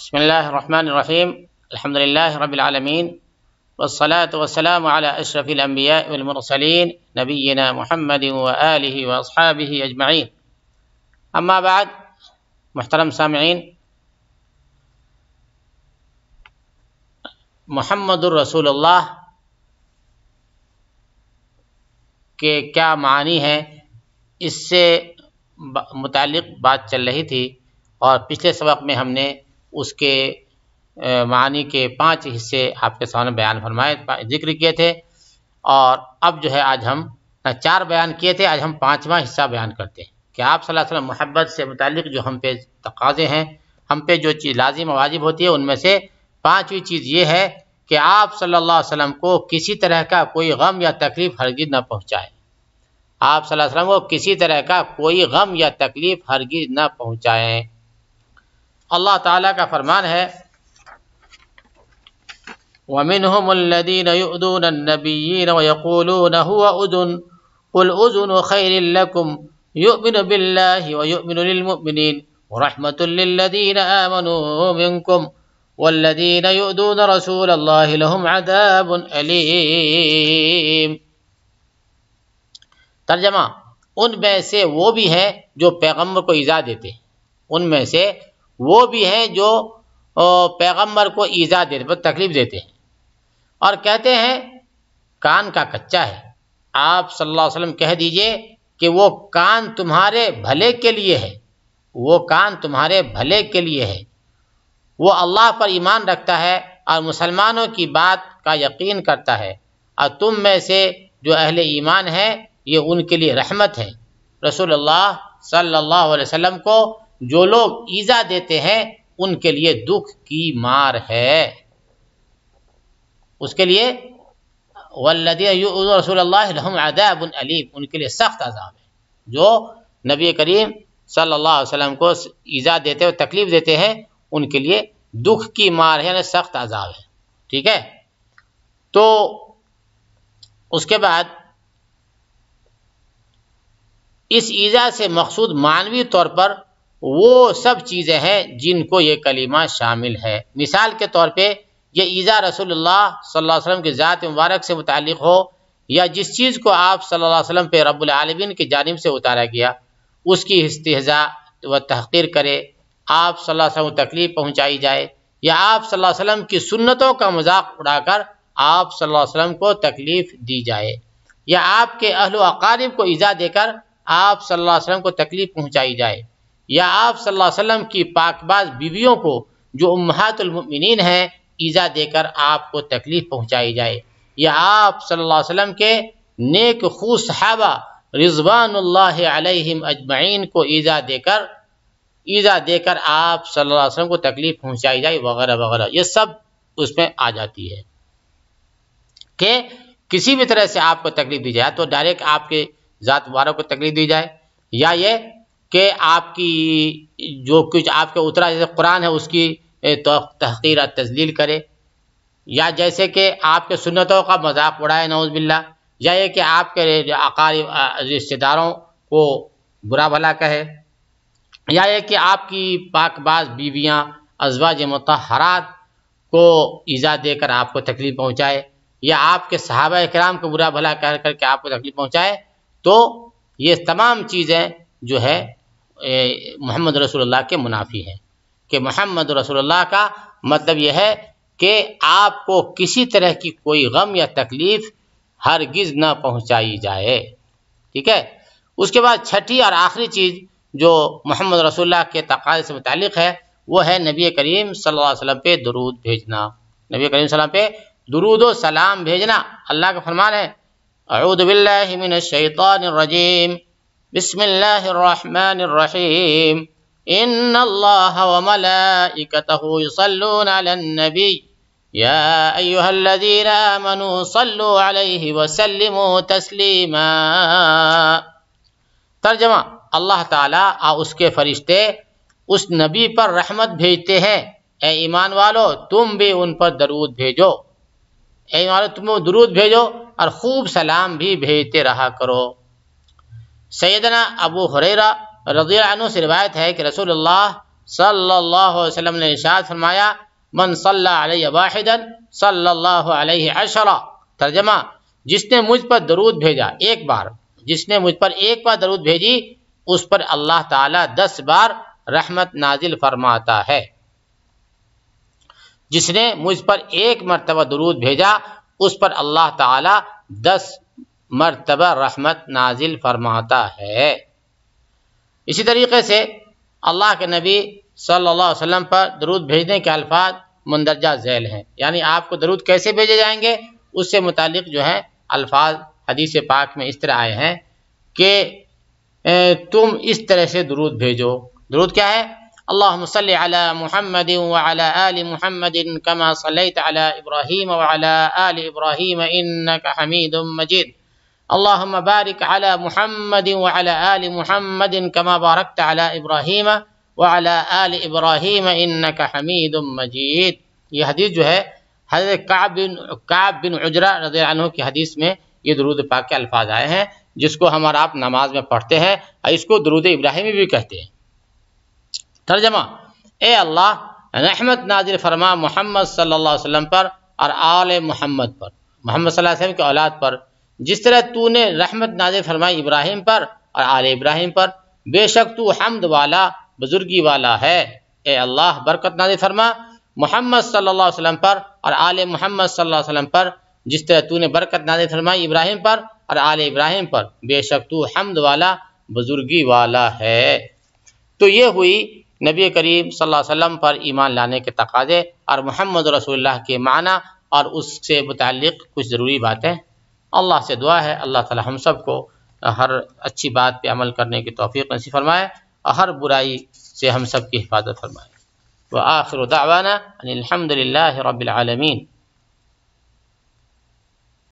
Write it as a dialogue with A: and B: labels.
A: بسم الله الرحمن الرحيم الحمد لله رب العالمين والصلاة والسلام على أشرف الأنبياء والمرسلين نبينا محمد وآله وأصحابه أجمعين أما بعد محترم سامعين محمد رسول الله کے کیا معانی ہیں اس سے متعلق بات چل رہی تھی اور پچھلے سبق میں ہم نے उसके मानी के पांच हिस्से आपके सामने बयान फरमाए जिक्र किए थे और अब जो है आज हम चार बयान किए थे आज हम पाँचवा हिस्सा बयान करते हैं कि आप सल्लल्लाहु मोहब्बत से मुतल जो हम पे तकाजे हैं हम पे जो चीज़ लाजिम वाजिब होती है उनमें से पाँचवीं चीज़ ये है कि आप सल्लल्लाहु अलैहि वसल्लम को किसी तरह का कोई गम या तकलीफ़ हरगिज ना पहुँचाए आप सल्लल्लाहु अलैहि वसल्लम को किसी तरह का कोई गम या तकलीफ़ हरगिज ना पहुँचाएँ अल्लाह ताला का फरमान है वमिन उदन उदन खैरकुम युमिन والذين يؤذون رسول الله لهم عذاب أليم तर्जमा उनमें से वो भी हैं जो पैगम्बर को ईज़ा देते उनमें से वो भी हैं जो पैगंबर को ईजा देते मतलब तकलीफ देते हैं और कहते हैं कान का कच्चा है आप सल्लल्लाहु अलैहि वसल्लम कह दीजिए कि वो कान तुम्हारे भले के लिए है वो कान तुम्हारे भले के लिए है वो अल्लाह पर ईमान रखता है और मुसलमानों की बात का यकीन करता है और तुम में से जो अहले ईमान है ये उनके लिए रहमत है रसूलुल्लाह सल्लल्लाहु अलैहि वसल्लम को जो लोग ईजा देते हैं उनके लिए दुख की मार है उसके लिए वल्लदीसोल्लादाब उनके लिए सख्त अजाब है जो नबी करीम सल्लल्लाहु अलैहि वसल्लम को ईजा देते हुए तकलीफ देते हैं उनके लिए दुख की मार है यानी सख्त अजाब है ठीक है तो उसके बाद इस ईजा से मकसूद मानवीय तौर पर वो सब चीज़ें हैं जिनको ये कलीमा शामिल है मिसाल के तौर पे ये ईज़ा रसोल्ला सल्लल्लाहु वसल्लम की ज़ात मुबारक से मुतल हो या जिस चीज़ को आप सल्लल्लाहु अलैहि वसल्लम पे रब्बुल की जानब से उतारा गया उसकी इस्तेजा व तहकीर करे आप सल्लल्लाहु अलैहि वसल्लम तकलीफ़ पहुँचाई जाए या आप सल्लल्लाहु अलैहि वसल्लम की सुन्नतों का मजाक उड़ाकर आप सल्लल्लाहु अलैहि वसल्लम को तकलीफ़ दी जाए या आपके अहल अकारीब को ईज़ा देकर आप सल्लल्लाहु को तकलीफ़ पहुँचाई जाए या आप सल्लल्लाहु अलैहि वसल्लम की पाकबाज बीवियों को जो उम्हातुलमिन हैं ईज़ा देकर आपको तकलीफ़ पहुँचाई जाए या आप सल्लल्लाहु अलैहि वसल्लम के नेक खू सहाबा रिजवान अलैहिम अजमैन को ईज़ा देकर ईज़ा देकर आप सल्लल्लाहु अलैहि वसल्लम को तकलीफ़ पहुँचाई जाए वगैरह वगैरह ये सब उसमें आ जाती है कि किसी भी तरह से आपको तकलीफ़ दी जाए तो डायरेक्ट आपके ज़ात वारों को तकलीफ़ दी जाए या ये कि आपकी जो कुछ आपके उतरा जैसे कुरान है उसकी तो तहकीर तजलील करे या जैसे कि आपके सुन्नतों का मजाक उड़ाए नौजबिल्ला या ये कि आपके अकारी रिश्तेदारों को बुरा भला कहे या ये कि आपकी पाकबाज बीवियाँ अजवाज मतहरात को ईज़ा देकर आपको तकलीफ़ पहुँचाए या आपके सहाब कराम को बुरा भला कह करके आपको तकलीफ़ पहुँचाए तो ये तमाम चीज़ें जो है मोहम्मद रसोल्ला के मुनाफी हैं कि मोहम्मद रसोल्ला का मतलब यह है कि आपको किसी तरह की कोई गम या तकलीफ़ हरगिज़ ना पहुंचाई जाए ठीक है उसके बाद छठी और आखिरी चीज़ जो मोहम्मद रसोल्ला के तकाल से मुतलिक है वो है नबी करीम सल्लल्लाहु अलैहि वसल्लम पे दरूद भेजना नबी करीम सलाम पे दरूद सलाम भेजना अल्लाह का फरमान है रजीम بسم الله الرحمن الرحيم إن الله وملائكته يصلون على النبي يا أيها الذين آمنوا صلوا عليه وسلموا تسليما तर्जमा الله تعالى और उसके फरिश्ते उस नबी पर रहमत भेजते हैं ए ईमान वालो तुम भी उन पर दरूद भेजो ए ईमान तुम दरूद भेजो और खूब सलाम भी भेजते रहा करो सैदना अबू हुररा रजी अनु से रिवायत है कि रसूल सल्लल्लाहु अलैहि वसल्लम ने इशाद फरमाया मन सल्लाहदन सल्लल्लाहु अलैहि अशरा तर्जमा जिसने मुझ पर दरूद भेजा एक बार जिसने मुझ पर एक बार दरूद भेजी उस पर अल्लाह ताला दस बार रहमत नाजिल फरमाता है जिसने मुझ पर एक मरतबा दरूद भेजा उस पर अल्लाह ताला दस मरतबा रहमत नाजिल फरमाता है इसी तरीके से अल्लाह के नबी सल्लल्लाहु अलैहि वसल्लम पर दरूद भेजने के अल्फाज मंदरजा झैल हैं यानी आपको दरूद कैसे भेजे जाएंगे उससे मुतक जो है अल्फाज हदीस पाक में इस तरह आए हैं कि तुम इस तरह से दरूद भेजो दरूद क्या है अल्लाह सल महमद आल महमद कमा सलत इब्राहीम आल इब्राहीम इन हमीद मजीद अल्लाम बारिक अला महमद वल महमद कमा बारक अला इब्राहिम वला आल इब्राहिम इन का हमीद मजीद ये हदीस जो है हजरत काब बिन काब बिन उजरा रज़ी की हदीस में ये दरुद पाक के अल्फाज आए हैं जिसको हम और आप नमाज में पढ़ते हैं और इसको दरुद इब्राहिमी भी कहते हैं तर्जमा ए अल्लाह रहमत नाजिर फरमा मोहम्मद सल्ला वसम पर और आल मोहम्मद पर मोहम्मद वसल्लम की औलाद पर जिस तरह तू ने रहमत नाज फरमाई इब्राहिम पर और आल इब्राहिम पर बेशक तू हमद वाला बुजुर्गी वाला है ए अल्लाह बरकत नाज फरमा मोहम्मद सल्लल्लाहु अलैहि वसल्लम पर और आल मोहम्मद सल्लल्लाहु अलैहि वसल्लम पर जिस तरह तू ने बरकत नाज फरमाई इब्राहिम पर और आल इब्राहिम पर बेशक तू हमद वाला बुजुर्गी वाला है तो ये हुई नबी करीम सल्लल्लाहु अलैहि वसल्लम पर ईमान लाने के तकाजे और मोहम्मद रसूलुल्लाह के माना और उससे मुतल कुछ ज़रूरी बातें अल्लाह से दुआ है अल्लाह ताला हम सब को हर अच्छी बात पे अमल करने की तोफ़ी नसीब फरमाए और हर बुराई से हम सब की हिफाजत फरमाए व आखिर दावाना अनिलहमदिल्ला रबालमीन